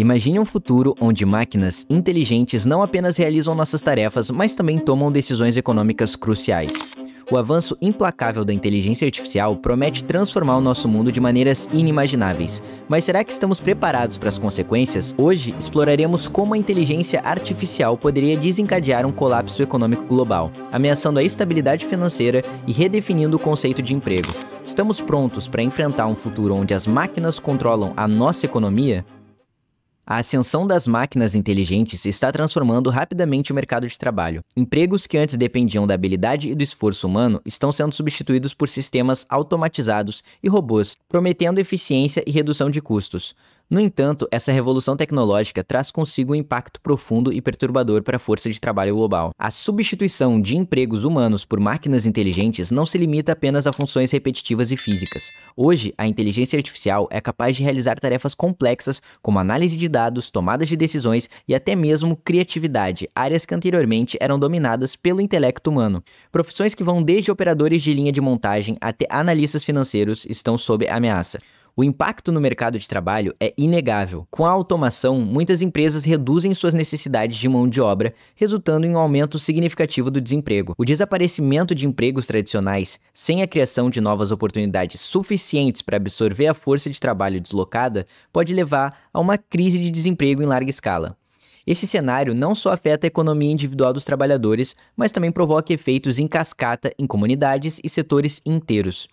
Imagine um futuro onde máquinas inteligentes não apenas realizam nossas tarefas, mas também tomam decisões econômicas cruciais. O avanço implacável da inteligência artificial promete transformar o nosso mundo de maneiras inimagináveis. Mas será que estamos preparados para as consequências? Hoje exploraremos como a inteligência artificial poderia desencadear um colapso econômico global, ameaçando a estabilidade financeira e redefinindo o conceito de emprego. Estamos prontos para enfrentar um futuro onde as máquinas controlam a nossa economia? A ascensão das máquinas inteligentes está transformando rapidamente o mercado de trabalho. Empregos que antes dependiam da habilidade e do esforço humano estão sendo substituídos por sistemas automatizados e robôs, prometendo eficiência e redução de custos. No entanto, essa revolução tecnológica traz consigo um impacto profundo e perturbador para a força de trabalho global. A substituição de empregos humanos por máquinas inteligentes não se limita apenas a funções repetitivas e físicas. Hoje, a inteligência artificial é capaz de realizar tarefas complexas como análise de dados, tomadas de decisões e até mesmo criatividade, áreas que anteriormente eram dominadas pelo intelecto humano. Profissões que vão desde operadores de linha de montagem até analistas financeiros estão sob ameaça. O impacto no mercado de trabalho é inegável. Com a automação, muitas empresas reduzem suas necessidades de mão de obra, resultando em um aumento significativo do desemprego. O desaparecimento de empregos tradicionais, sem a criação de novas oportunidades suficientes para absorver a força de trabalho deslocada, pode levar a uma crise de desemprego em larga escala. Esse cenário não só afeta a economia individual dos trabalhadores, mas também provoca efeitos em cascata em comunidades e setores inteiros.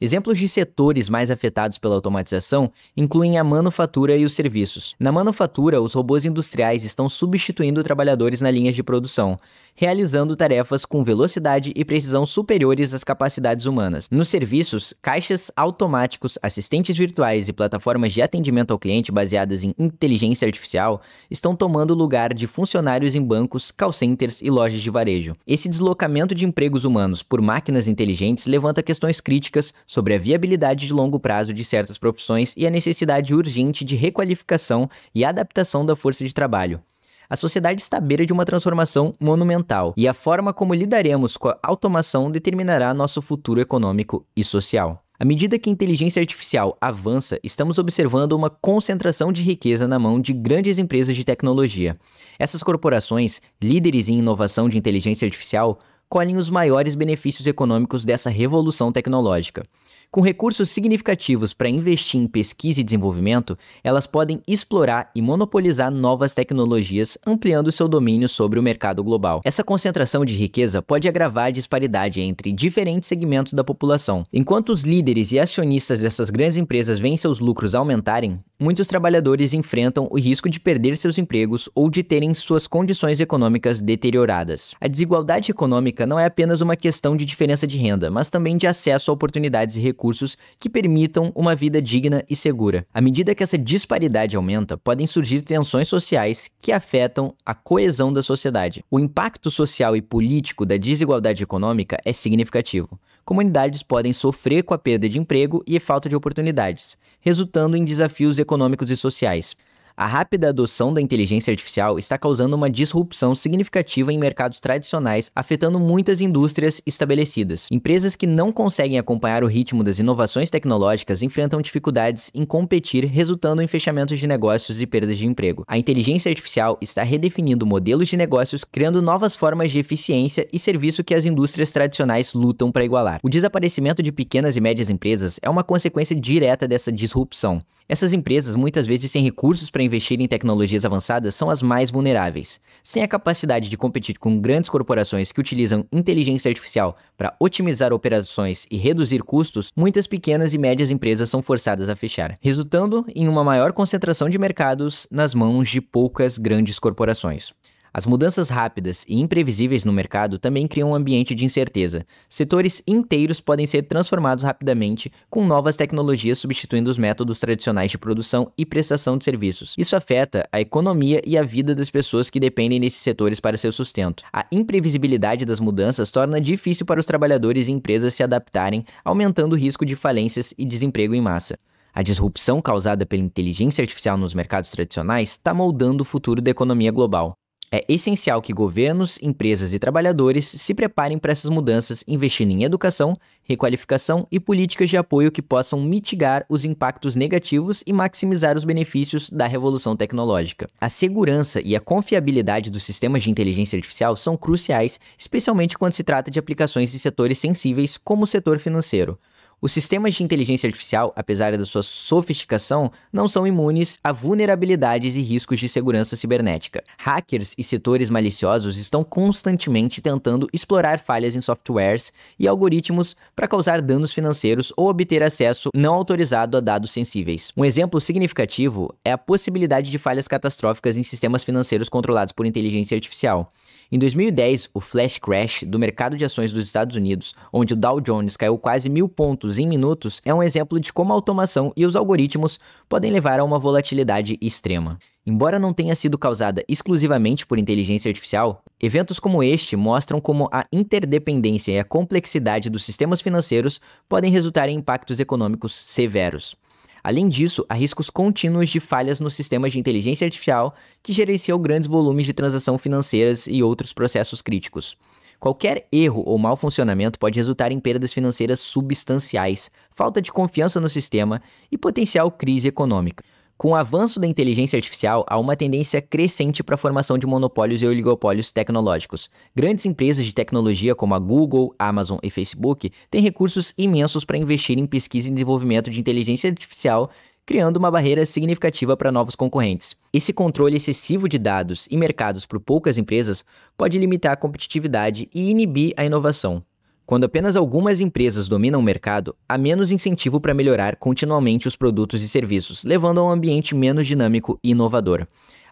Exemplos de setores mais afetados pela automatização incluem a manufatura e os serviços. Na manufatura, os robôs industriais estão substituindo trabalhadores na linha de produção realizando tarefas com velocidade e precisão superiores às capacidades humanas. Nos serviços, caixas automáticos, assistentes virtuais e plataformas de atendimento ao cliente baseadas em inteligência artificial estão tomando lugar de funcionários em bancos, call centers e lojas de varejo. Esse deslocamento de empregos humanos por máquinas inteligentes levanta questões críticas sobre a viabilidade de longo prazo de certas profissões e a necessidade urgente de requalificação e adaptação da força de trabalho. A sociedade está à beira de uma transformação monumental e a forma como lidaremos com a automação determinará nosso futuro econômico e social. À medida que a inteligência artificial avança, estamos observando uma concentração de riqueza na mão de grandes empresas de tecnologia. Essas corporações, líderes em inovação de inteligência artificial, colhem os maiores benefícios econômicos dessa revolução tecnológica. Com recursos significativos para investir em pesquisa e desenvolvimento, elas podem explorar e monopolizar novas tecnologias, ampliando seu domínio sobre o mercado global. Essa concentração de riqueza pode agravar a disparidade entre diferentes segmentos da população. Enquanto os líderes e acionistas dessas grandes empresas veem seus lucros aumentarem, muitos trabalhadores enfrentam o risco de perder seus empregos ou de terem suas condições econômicas deterioradas. A desigualdade econômica não é apenas uma questão de diferença de renda, mas também de acesso a oportunidades e recursos recursos que permitam uma vida digna e segura. À medida que essa disparidade aumenta, podem surgir tensões sociais que afetam a coesão da sociedade. O impacto social e político da desigualdade econômica é significativo. Comunidades podem sofrer com a perda de emprego e falta de oportunidades, resultando em desafios econômicos e sociais. A rápida adoção da inteligência artificial está causando uma disrupção significativa em mercados tradicionais, afetando muitas indústrias estabelecidas. Empresas que não conseguem acompanhar o ritmo das inovações tecnológicas enfrentam dificuldades em competir, resultando em fechamentos de negócios e perdas de emprego. A inteligência artificial está redefinindo modelos de negócios, criando novas formas de eficiência e serviço que as indústrias tradicionais lutam para igualar. O desaparecimento de pequenas e médias empresas é uma consequência direta dessa disrupção. Essas empresas muitas vezes sem recursos para investir em tecnologias avançadas são as mais vulneráveis. Sem a capacidade de competir com grandes corporações que utilizam inteligência artificial para otimizar operações e reduzir custos, muitas pequenas e médias empresas são forçadas a fechar, resultando em uma maior concentração de mercados nas mãos de poucas grandes corporações. As mudanças rápidas e imprevisíveis no mercado também criam um ambiente de incerteza. Setores inteiros podem ser transformados rapidamente, com novas tecnologias substituindo os métodos tradicionais de produção e prestação de serviços. Isso afeta a economia e a vida das pessoas que dependem desses setores para seu sustento. A imprevisibilidade das mudanças torna difícil para os trabalhadores e empresas se adaptarem, aumentando o risco de falências e desemprego em massa. A disrupção causada pela inteligência artificial nos mercados tradicionais está moldando o futuro da economia global. É essencial que governos, empresas e trabalhadores se preparem para essas mudanças, investindo em educação, requalificação e políticas de apoio que possam mitigar os impactos negativos e maximizar os benefícios da revolução tecnológica. A segurança e a confiabilidade dos sistemas de inteligência artificial são cruciais, especialmente quando se trata de aplicações em setores sensíveis como o setor financeiro. Os sistemas de inteligência artificial, apesar da sua sofisticação, não são imunes a vulnerabilidades e riscos de segurança cibernética. Hackers e setores maliciosos estão constantemente tentando explorar falhas em softwares e algoritmos para causar danos financeiros ou obter acesso não autorizado a dados sensíveis. Um exemplo significativo é a possibilidade de falhas catastróficas em sistemas financeiros controlados por inteligência artificial. Em 2010, o flash crash do mercado de ações dos Estados Unidos, onde o Dow Jones caiu quase mil pontos em minutos é um exemplo de como a automação e os algoritmos podem levar a uma volatilidade extrema. Embora não tenha sido causada exclusivamente por inteligência artificial, eventos como este mostram como a interdependência e a complexidade dos sistemas financeiros podem resultar em impactos econômicos severos. Além disso, há riscos contínuos de falhas nos sistemas de inteligência artificial que gerenciam grandes volumes de transações financeiras e outros processos críticos. Qualquer erro ou mau funcionamento pode resultar em perdas financeiras substanciais, falta de confiança no sistema e potencial crise econômica. Com o avanço da inteligência artificial, há uma tendência crescente para a formação de monopólios e oligopólios tecnológicos. Grandes empresas de tecnologia como a Google, Amazon e Facebook têm recursos imensos para investir em pesquisa e desenvolvimento de inteligência artificial criando uma barreira significativa para novos concorrentes. Esse controle excessivo de dados e mercados por poucas empresas pode limitar a competitividade e inibir a inovação. Quando apenas algumas empresas dominam o mercado, há menos incentivo para melhorar continuamente os produtos e serviços, levando a um ambiente menos dinâmico e inovador.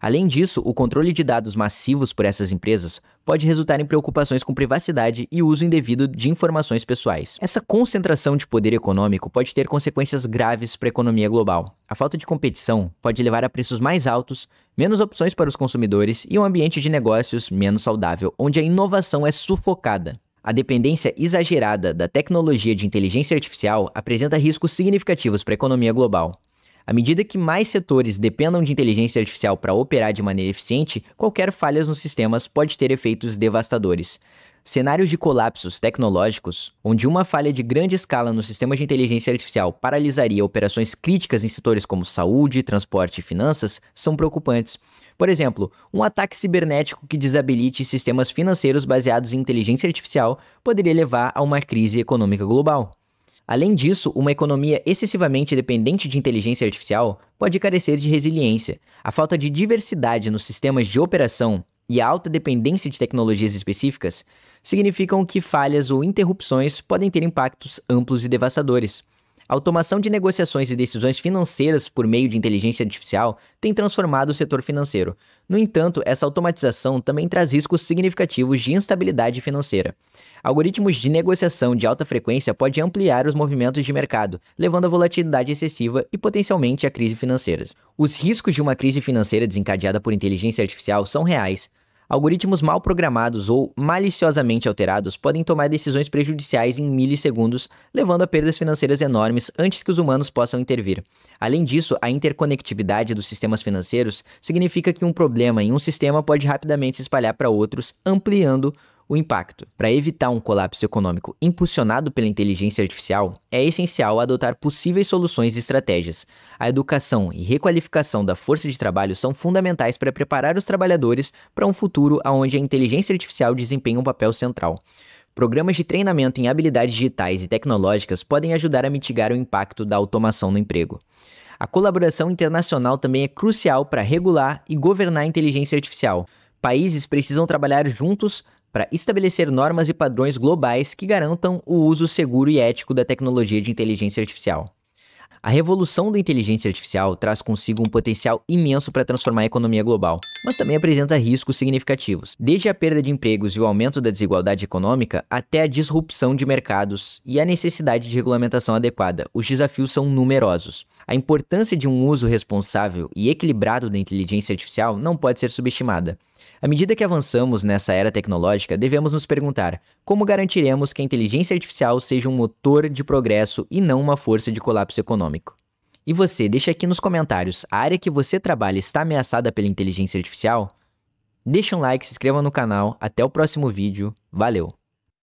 Além disso, o controle de dados massivos por essas empresas pode resultar em preocupações com privacidade e uso indevido de informações pessoais. Essa concentração de poder econômico pode ter consequências graves para a economia global. A falta de competição pode levar a preços mais altos, menos opções para os consumidores e um ambiente de negócios menos saudável, onde a inovação é sufocada. A dependência exagerada da tecnologia de inteligência artificial apresenta riscos significativos para a economia global. À medida que mais setores dependam de inteligência artificial para operar de maneira eficiente, qualquer falha nos sistemas pode ter efeitos devastadores. Cenários de colapsos tecnológicos, onde uma falha de grande escala no sistema de inteligência artificial paralisaria operações críticas em setores como saúde, transporte e finanças, são preocupantes. Por exemplo, um ataque cibernético que desabilite sistemas financeiros baseados em inteligência artificial poderia levar a uma crise econômica global. Além disso, uma economia excessivamente dependente de inteligência artificial pode carecer de resiliência. A falta de diversidade nos sistemas de operação e a alta dependência de tecnologias específicas significam que falhas ou interrupções podem ter impactos amplos e devastadores. A automação de negociações e decisões financeiras por meio de inteligência artificial tem transformado o setor financeiro. No entanto, essa automatização também traz riscos significativos de instabilidade financeira. Algoritmos de negociação de alta frequência podem ampliar os movimentos de mercado, levando a volatilidade excessiva e potencialmente a crise financeira. Os riscos de uma crise financeira desencadeada por inteligência artificial são reais, Algoritmos mal programados ou maliciosamente alterados podem tomar decisões prejudiciais em milissegundos, levando a perdas financeiras enormes antes que os humanos possam intervir. Além disso, a interconectividade dos sistemas financeiros significa que um problema em um sistema pode rapidamente se espalhar para outros, ampliando o impacto. Para evitar um colapso econômico impulsionado pela inteligência artificial, é essencial adotar possíveis soluções e estratégias. A educação e requalificação da força de trabalho são fundamentais para preparar os trabalhadores para um futuro onde a inteligência artificial desempenha um papel central. Programas de treinamento em habilidades digitais e tecnológicas podem ajudar a mitigar o impacto da automação no emprego. A colaboração internacional também é crucial para regular e governar a inteligência artificial. Países precisam trabalhar juntos para estabelecer normas e padrões globais que garantam o uso seguro e ético da tecnologia de inteligência artificial. A revolução da inteligência artificial traz consigo um potencial imenso para transformar a economia global, mas também apresenta riscos significativos, desde a perda de empregos e o aumento da desigualdade econômica até a disrupção de mercados e a necessidade de regulamentação adequada. Os desafios são numerosos. A importância de um uso responsável e equilibrado da inteligência artificial não pode ser subestimada. À medida que avançamos nessa era tecnológica, devemos nos perguntar como garantiremos que a inteligência artificial seja um motor de progresso e não uma força de colapso econômico. E você, deixa aqui nos comentários, a área que você trabalha está ameaçada pela inteligência artificial? Deixa um like, se inscreva no canal, até o próximo vídeo, valeu!